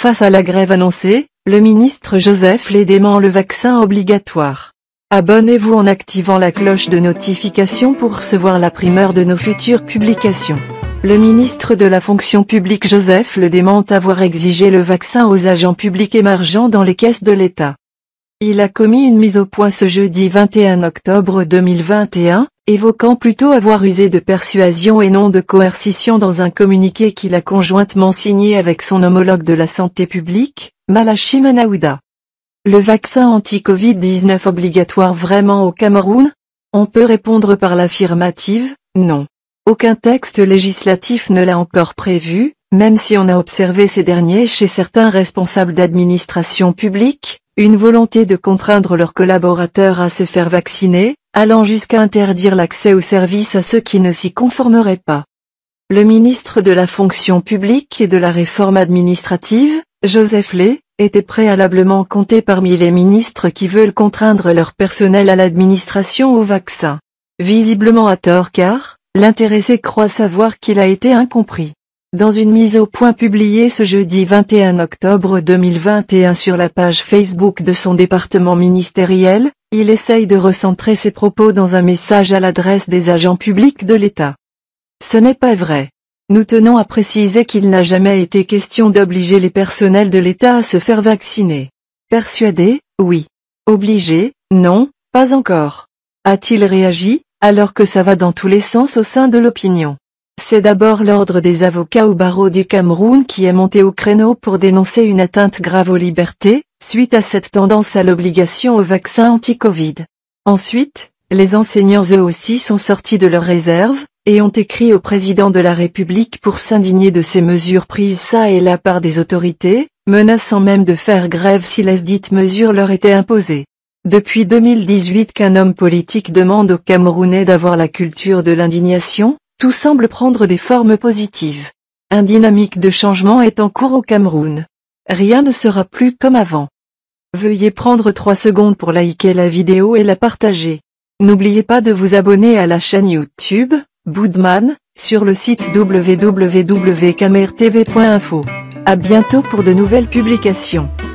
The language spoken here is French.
Face à la grève annoncée, le ministre Joseph les dément le vaccin obligatoire. Abonnez-vous en activant la cloche de notification pour recevoir la primeur de nos futures publications. Le ministre de la fonction publique Joseph le dément avoir exigé le vaccin aux agents publics émergents dans les caisses de l'État. Il a commis une mise au point ce jeudi 21 octobre 2021, évoquant plutôt avoir usé de persuasion et non de coercition dans un communiqué qu'il a conjointement signé avec son homologue de la santé publique, Malachi Manaouda. Le vaccin anti-Covid-19 obligatoire vraiment au Cameroun On peut répondre par l'affirmative, non. Aucun texte législatif ne l'a encore prévu, même si on a observé ces derniers chez certains responsables d'administration publique, une volonté de contraindre leurs collaborateurs à se faire vacciner, allant jusqu'à interdire l'accès aux services à ceux qui ne s'y conformeraient pas. Le ministre de la fonction publique et de la réforme administrative, Joseph Lé, était préalablement compté parmi les ministres qui veulent contraindre leur personnel à l'administration au vaccin. Visiblement à tort car, l'intéressé croit savoir qu'il a été incompris. Dans une mise au point publiée ce jeudi 21 octobre 2021 sur la page Facebook de son département ministériel, il essaye de recentrer ses propos dans un message à l'adresse des agents publics de l'État. Ce n'est pas vrai. Nous tenons à préciser qu'il n'a jamais été question d'obliger les personnels de l'État à se faire vacciner. Persuadé, oui. Obligé, non, pas encore. A-t-il réagi, alors que ça va dans tous les sens au sein de l'opinion c'est d'abord l'Ordre des avocats au barreau du Cameroun qui est monté au créneau pour dénoncer une atteinte grave aux libertés, suite à cette tendance à l'obligation au vaccin anti-Covid. Ensuite, les enseignants eux aussi sont sortis de leurs réserves, et ont écrit au président de la République pour s'indigner de ces mesures prises ça et là par des autorités, menaçant même de faire grève si les dites mesures leur étaient imposées. Depuis 2018 qu'un homme politique demande aux Camerounais d'avoir la culture de l'indignation, tout semble prendre des formes positives. Un dynamique de changement est en cours au Cameroun. Rien ne sera plus comme avant. Veuillez prendre 3 secondes pour liker la vidéo et la partager. N'oubliez pas de vous abonner à la chaîne YouTube, Boudman, sur le site www.camertv.info. À bientôt pour de nouvelles publications.